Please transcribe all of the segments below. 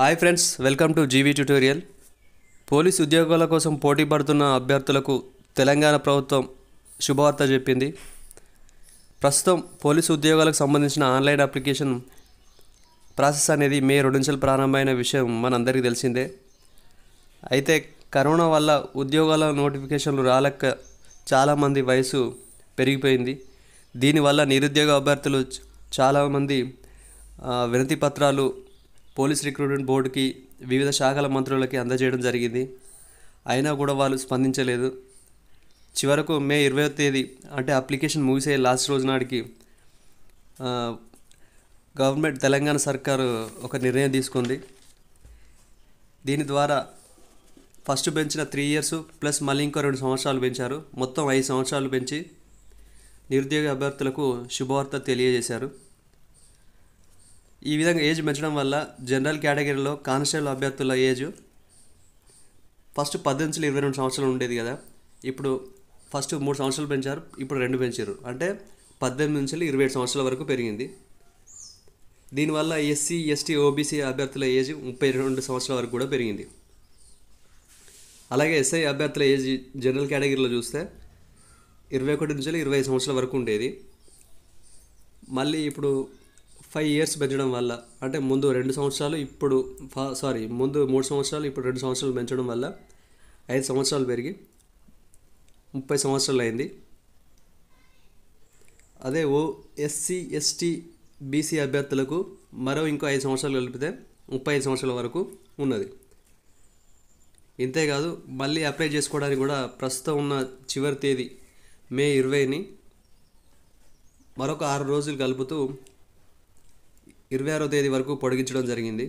hi friends welcome to GV tutorial police ఉద్యోగాల కోసం పోటీ పడుతున్న అభ్యర్థులకు తెలంగాణ ప్రభుత్వం శుభవార్త చెప్పింది ప్రస్తుతం పోలీస్ ఉద్యోగాలకు సంబంధించిన ఆన్లైన్ అప్లికేషన్ ప్రాసెస్ అనేది మే రెండు నుంచి ప్రారంభమైన విషయం మనందరికీ తెలిసిందే అయితే కరోనా వల్ల ఉద్యోగాల నోటిఫికేషన్లు రాలేక చాలామంది వయసు పెరిగిపోయింది దీనివల్ల నిరుద్యోగ అభ్యర్థులు చాలామంది వినతి పత్రాలు పోలీస్ రిక్రూట్మెంట్ బోర్డుకి వివిధ శాఖల మంత్రులకి అందజేయడం జరిగింది అయినా కూడా వాళ్ళు స్పందించలేదు చివరకు మే ఇరవై తేదీ అంటే అప్లికేషన్ ముగిసే లాస్ట్ రోజు నాటికి గవర్నమెంట్ తెలంగాణ సర్కారు ఒక నిర్ణయం తీసుకుంది దీని ద్వారా ఫస్ట్ పెంచిన త్రీ ఇయర్స్ ప్లస్ మళ్ళీ ఇంకో రెండు సంవత్సరాలు పెంచారు మొత్తం ఐదు సంవత్సరాలు పెంచి నిరుద్యోగ అభ్యర్థులకు శుభవార్త తెలియజేశారు ఈ విధంగా ఏజ్ పెంచడం వల్ల జనరల్ కేటగిరీలో కానిస్టేబుల్ అభ్యర్థుల ఏజ్ ఫస్ట్ పద్దెనిమిది నుంచి ఇరవై రెండు సంవత్సరాలు ఉండేది కదా ఇప్పుడు ఫస్ట్ మూడు సంవత్సరాలు పెంచారు ఇప్పుడు రెండు పెంచారు అంటే పద్దెనిమిది నుంచి ఇరవై ఏడు సంవత్సరాల వరకు పెరిగింది దీనివల్ల ఎస్సీ ఎస్టీ ఓబీసీ అభ్యర్థుల ఏజ్ ముప్పై రెండు సంవత్సరాల వరకు కూడా పెరిగింది అలాగే ఎస్ఐ అభ్యర్థుల ఏజ్ జనరల్ కేటగిరీలో చూస్తే ఇరవై ఒకటి నుంచి ఇరవై సంవత్సరాల వరకు ఉండేది మళ్ళీ ఇప్పుడు ఫైవ్ ఇయర్స్ పెంచడం వల్ల అంటే ముందు రెండు సంవత్సరాలు ఇప్పుడు సారీ ముందు మూడు సంవత్సరాలు ఇప్పుడు రెండు సంవత్సరాలు పెంచడం వల్ల ఐదు సంవత్సరాలు పెరిగి ముప్పై సంవత్సరాలు అయింది అదే ఓ ఎస్సీ ఎస్టీ బీసీ అభ్యర్థులకు మరో ఇంకో ఐదు సంవత్సరాలు కలిపితే ముప్పై ఐదు సంవత్సరాల వరకు ఉన్నది ఇంతేకాదు మళ్ళీ అప్లై చేసుకోవడానికి కూడా ప్రస్తుతం ఉన్న చివరి తేదీ మే ఇరవైని మరొక ఆరు రోజులు కలుపుతూ ఇరవై ఆరో తేదీ వరకు పొడిగించడం జరిగింది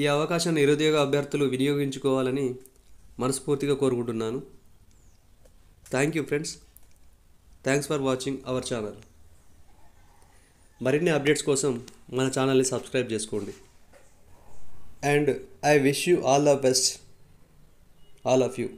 ఈ అవకాశాన్ని నిరుద్యోగ అభ్యర్థులు వినియోగించుకోవాలని మనస్ఫూర్తిగా కోరుకుంటున్నాను thank you friends thanks for watching our channel మరిన్ని అప్డేట్స్ కోసం మన ఛానల్ని సబ్స్క్రైబ్ చేసుకోండి and I wish you all the best all of you